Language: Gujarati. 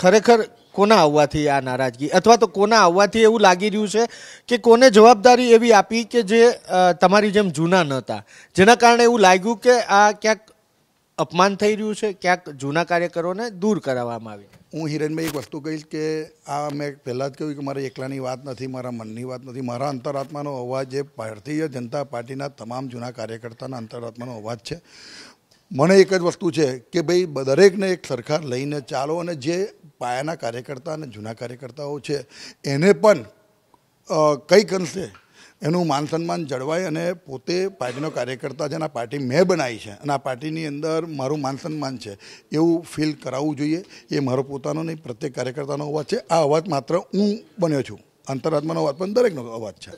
ખરેખર કોના આવવાથી આ નારાજગી અથવા તો કોના આવવાથી એવું લાગી રહ્યું છે કે કોને જવાબદારી એવી આપી કે જે તમારી જેમ જૂના નહોતા જેના કારણે એવું લાગ્યું કે આ ક્યાંક અપમાન થઈ રહ્યું છે ક્યાંક જૂના કાર્યકરોને દૂર કરાવવામાં આવી હું હિરેનભાઈ એક વસ્તુ કહીશ કે આ મેં પહેલાં જ કહ્યું કે મારા એકલાની વાત નથી મારા મનની વાત નથી મારા અંતરાત્માનો અવાજ એ ભારતીય જનતા પાર્ટીના તમામ જૂના કાર્યકર્તાના અંતરાત્માનો અવાજ છે મને એક જ વસ્તુ છે કે ભાઈ દરેકને એક સરકાર લઈને ચાલો અને જે પાયાના કાર્યકર્તા અને જૂના કાર્યકર્તાઓ છે એને પણ કંઈક અંશે એનું માન સન્માન જળવાય અને પોતે પાર્ટીનો કાર્યકર્તા છે જેના પાર્ટી મેં બનાવી છે અને આ પાર્ટીની અંદર મારું માન સન્માન છે એવું ફીલ કરાવવું જોઈએ એ મારો પોતાનો નહીં પ્રત્યેક કાર્યકર્તાનો અવાજ છે આ અવાજ માત્ર હું બન્યો છું અંતરાત્માનો અવાજ પણ દરેકનો અવાજ છે